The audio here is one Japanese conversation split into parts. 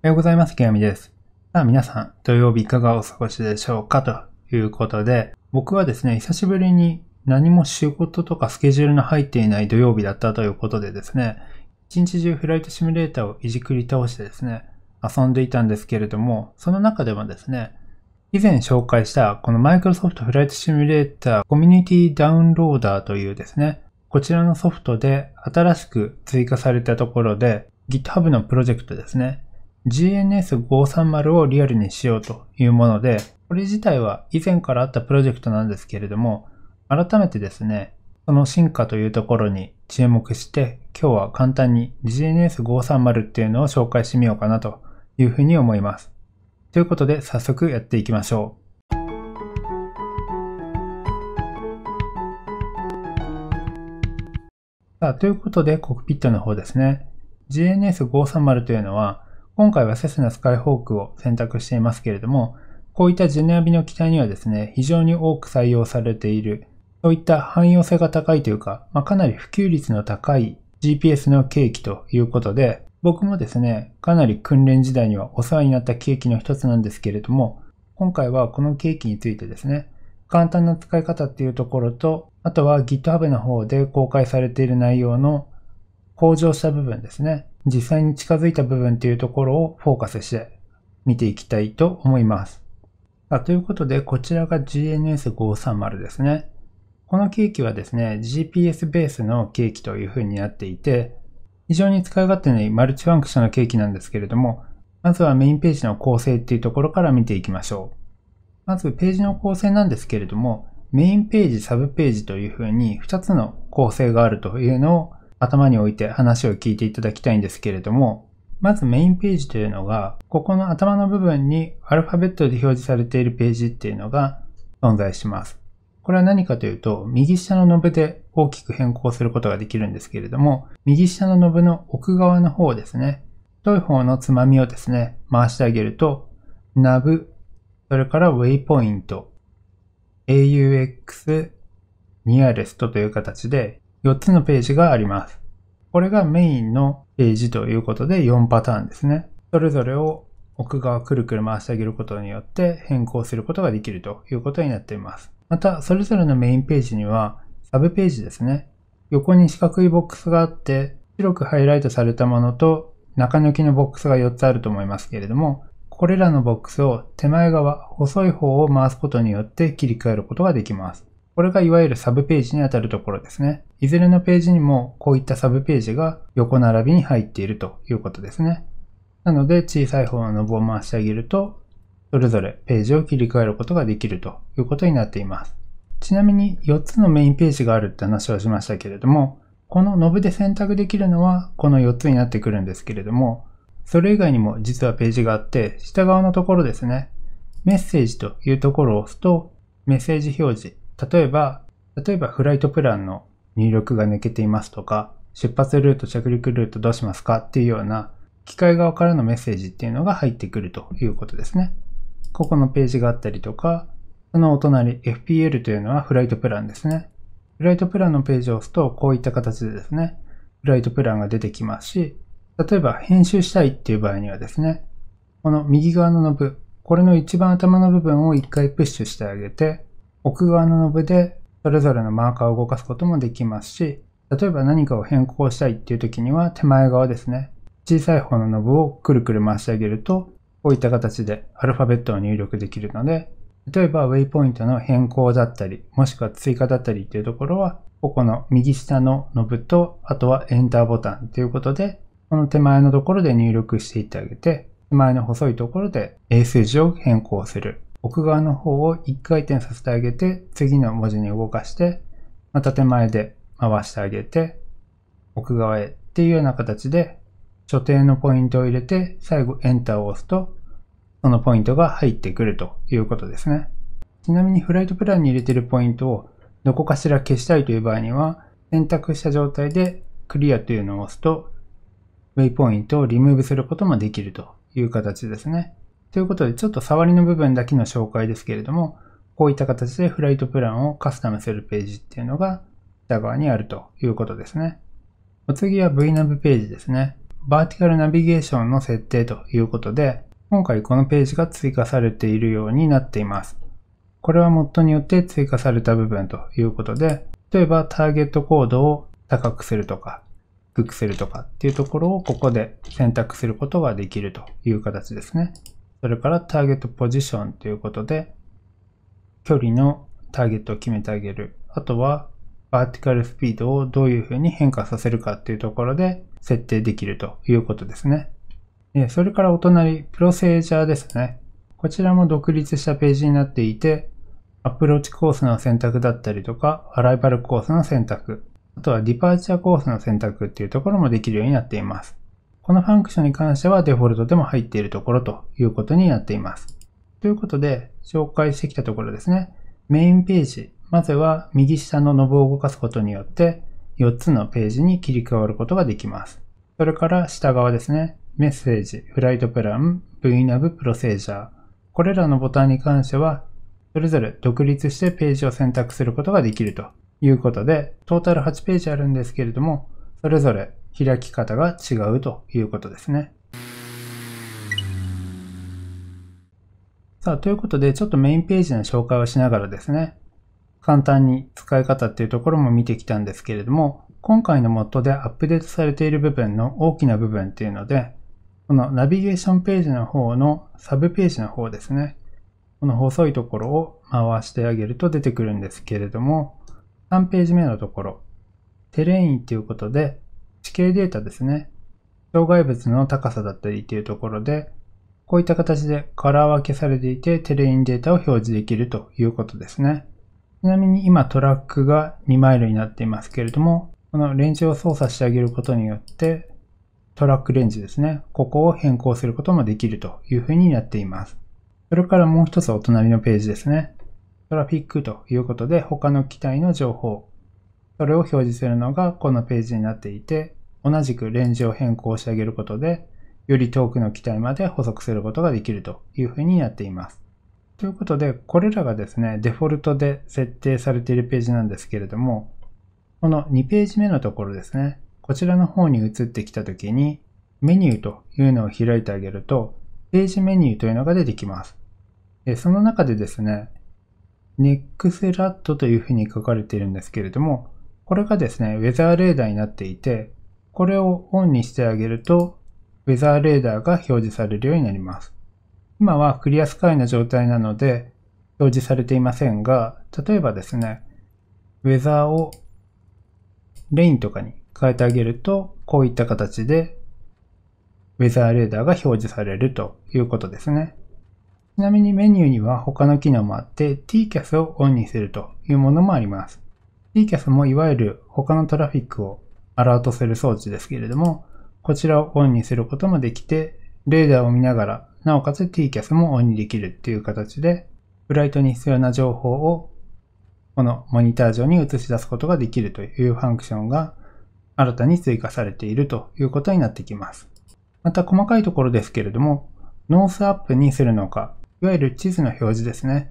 おはようございます。清よです。さあ皆さん、土曜日いかがお過ごしでしょうかということで、僕はですね、久しぶりに何も仕事とかスケジュールの入っていない土曜日だったということでですね、一日中フライトシミュレーターをいじくり倒してですね、遊んでいたんですけれども、その中でもですね、以前紹介したこの Microsoft フライトシミュレーターコミュニティダウンローダーというですね、こちらのソフトで新しく追加されたところで GitHub のプロジェクトですね、GNS530 をリアルにしようというもので、これ自体は以前からあったプロジェクトなんですけれども、改めてですね、その進化というところに注目して、今日は簡単に GNS530 っていうのを紹介してみようかなというふうに思います。ということで早速やっていきましょう。さあ、ということでコックピットの方ですね。GNS530 というのは今回はセスナスカイホークを選択していますけれども、こういったジェネアビの機体にはですね、非常に多く採用されている、そういった汎用性が高いというか、まあ、かなり普及率の高い GPS の契機ということで、僕もですね、かなり訓練時代にはお世話になった契機の一つなんですけれども、今回はこの契機についてですね、簡単な使い方っていうところと、あとは GitHub の方で公開されている内容の向上した部分ですね。実際に近づいた部分っていうところをフォーカスして見ていきたいと思います。ということで、こちらが GNS530 ですね。このケーキはですね、GPS ベースのケーキという風になっていて、非常に使い勝手のいマルチファンクションのケーキなんですけれども、まずはメインページの構成っていうところから見ていきましょう。まずページの構成なんですけれども、メインページ、サブページというふうに2つの構成があるというのを頭に置いて話を聞いていただきたいんですけれども、まずメインページというのが、ここの頭の部分にアルファベットで表示されているページっていうのが存在します。これは何かというと、右下のノブで大きく変更することができるんですけれども、右下のノブの奥側の方ですね、太い方のつまみをですね、回してあげると、ナブ、それからウェイポイント、AUX、ニアレストという形で4つのページがあります。これがメインのページということで4パターンですね。それぞれを奥側くるくる回してあげることによって変更することができるということになっています。また、それぞれのメインページにはサブページですね。横に四角いボックスがあって、白くハイライトされたものと中抜きのボックスが4つあると思いますけれども、これらのボックスを手前側、細い方を回すことによって切り替えることができます。これがいわゆるサブページにあたるところですね。いずれのページにもこういったサブページが横並びに入っているということですね。なので小さい方のノブを回してあげると、それぞれページを切り替えることができるということになっています。ちなみに4つのメインページがあるって話をしましたけれども、このノブで選択できるのはこの4つになってくるんですけれども、それ以外にも実はページがあって、下側のところですね、メッセージというところを押すと、メッセージ表示例えば、例えばフライトプランの入力が抜けていますとか、出発ルート、着陸ルートどうしますかっていうような機械側からのメッセージっていうのが入ってくるということですね。ここのページがあったりとか、そのお隣 FPL というのはフライトプランですね。フライトプランのページを押すとこういった形でですね、フライトプランが出てきますし、例えば編集したいっていう場合にはですね、この右側のノブ、これの一番頭の部分を一回プッシュしてあげて、奥側のノブでそれぞれのマーカーを動かすこともできますし、例えば何かを変更したいっていう時には手前側ですね、小さい方のノブをくるくる回してあげると、こういった形でアルファベットを入力できるので、例えばウェイポイントの変更だったり、もしくは追加だったりっていうところは、ここの右下のノブと、あとはエンターボタンということで、この手前のところで入力していってあげて、手前の細いところで英数字を変更する奥側の方を1回転させてあげて、次の文字に動かして、また手前で回してあげて、奥側へっていうような形で、所定のポイントを入れて、最後 Enter を押すと、そのポイントが入ってくるということですね。ちなみにフライトプランに入れてるポイントをどこかしら消したいという場合には、選択した状態でクリアというのを押すと、ウェイポイントをリムーブすることもできるという形ですね。ということで、ちょっと触りの部分だけの紹介ですけれども、こういった形でフライトプランをカスタムするページっていうのが下側にあるということですね。お次は VNAV ページですね。バーティカルナビゲーションの設定ということで、今回このページが追加されているようになっています。これは MOD によって追加された部分ということで、例えばターゲットコードを高くするとか、低くするとかっていうところをここで選択することができるという形ですね。それからターゲットポジションということで、距離のターゲットを決めてあげる。あとは、バーティカルスピードをどういうふうに変化させるかっていうところで設定できるということですね。それからお隣、プロセージャーですね。こちらも独立したページになっていて、アプローチコースの選択だったりとか、アライバルコースの選択、あとはディパーチャーコースの選択っていうところもできるようになっています。このファンクションに関してはデフォルトでも入っているところということになっています。ということで、紹介してきたところですね。メインページ、まずは右下のノブを動かすことによって、4つのページに切り替わることができます。それから下側ですね。メッセージ、フライトプラン、VNAV プロセージャー。これらのボタンに関しては、それぞれ独立してページを選択することができるということで、トータル8ページあるんですけれども、それぞれ開き方が違うということですね。さあ、ということで、ちょっとメインページの紹介をしながらですね、簡単に使い方っていうところも見てきたんですけれども、今回のモッドでアップデートされている部分の大きな部分っていうので、このナビゲーションページの方のサブページの方ですね、この細いところを回してあげると出てくるんですけれども、3ページ目のところ、テレインっていうことで、地形データですね。障害物の高さだったりっていうところで、こういった形でカラー分けされていてテレインデータを表示できるということですね。ちなみに今トラックが2マイルになっていますけれども、このレンジを操作してあげることによって、トラックレンジですね。ここを変更することもできるというふうになっています。それからもう一つお隣のページですね。トラフィックということで他の機体の情報、それを表示するのがこのページになっていて、同じくレンジを変更してあげることで、より遠くの機体まで補足することができるというふうになっています。ということで、これらがですね、デフォルトで設定されているページなんですけれども、この2ページ目のところですね、こちらの方に移ってきたときに、メニューというのを開いてあげると、ページメニューというのが出てきます。その中でですね、NextLAT というふうに書かれているんですけれども、これがですね、ウェザーレーダーになっていて、これをオンにしてあげると、ウェザーレーダーが表示されるようになります。今はクリアスカイな状態なので、表示されていませんが、例えばですね、ウェザーをレインとかに変えてあげると、こういった形で、ウェザーレーダーが表示されるということですね。ちなみにメニューには他の機能もあって、TCAS をオンにするというものもあります。CCAS もいわゆる他のトラフィックをアラートする装置ですけれども、こちらをオンにすることもできて、レーダーを見ながら、なおかつ TCAS もオンにできるっていう形で、フライトに必要な情報をこのモニター上に映し出すことができるというファンクションが新たに追加されているということになってきます。また細かいところですけれども、ノースアップにするのか、いわゆる地図の表示ですね。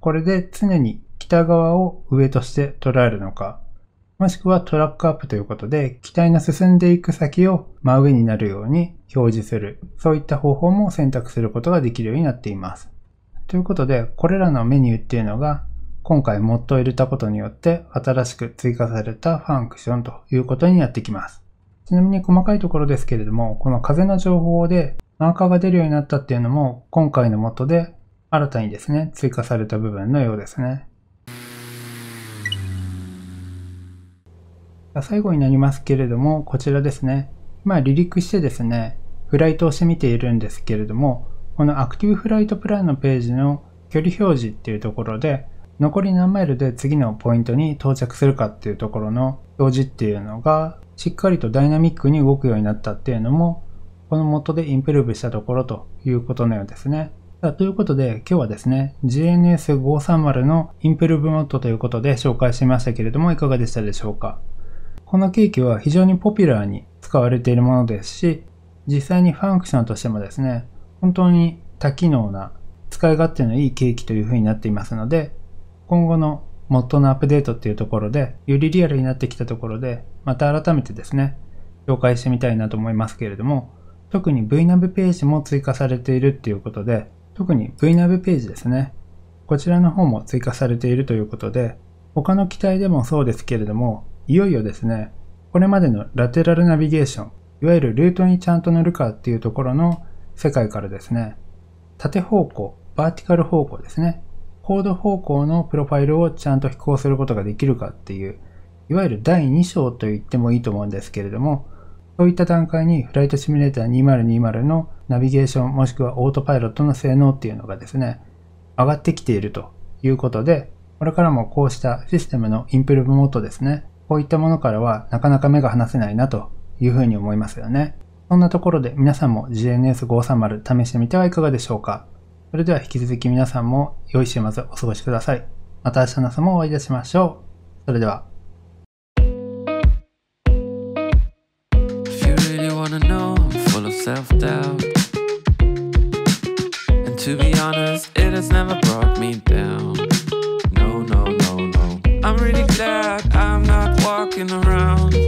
これで常に北側を上として捉えるのか、もしくはトラックアップということで、機体の進んでいく先を真上になるように表示する、そういった方法も選択することができるようになっています。ということで、これらのメニューっていうのが、今回モッドを入れたことによって新しく追加されたファンクションということになってきます。ちなみに細かいところですけれども、この風の情報でマーカーが出るようになったっていうのも今回のモッドで新たにですね、追加された部分のようですね。最後になりますけれども、こちらですね。まあ、離陸してですね、フライトをしてみているんですけれども、このアクティブフライトプランのページの距離表示っていうところで、残り何マイルで次のポイントに到着するかっていうところの表示っていうのが、しっかりとダイナミックに動くようになったっていうのも、この元でインプルーブしたところということのようですね。ということで、今日はですね、GNS530 のインプルーブモッドということで紹介しましたけれども、いかがでしたでしょうかこのケーキは非常にポピュラーに使われているものですし、実際にファンクションとしてもですね、本当に多機能な使い勝手のいいケーキという風になっていますので、今後のモッドのアップデートっていうところで、よりリアルになってきたところで、また改めてですね、紹介してみたいなと思いますけれども、特に VNAV ページも追加されているっていうことで、特に VNAV ページですね。こちらの方も追加されているということで、他の機体でもそうですけれども、いよいよですね、これまでのラテラルナビゲーション、いわゆるルートにちゃんと乗るかっていうところの世界からですね、縦方向、バーティカル方向ですね、コード方向のプロファイルをちゃんと飛行することができるかっていう、いわゆる第2章と言ってもいいと思うんですけれども、そういった段階にフライトシミュレーター2020のナビゲーションもしくはオートパイロットの性能っていうのがですね、上がってきているということで、これからもこうしたシステムのインプルーモードですね、こういったものからはなかなか目が離せないなというふうに思いますよね。そんなところで皆さんも GNS530 試してみてはいかがでしょうか。それでは引き続き皆さんも良い週末お過ごしください。また明日の朝もお会いいたしましょう。それでは。to be honest, it has never brought me down No, no, no, no I'm really glad I'm not around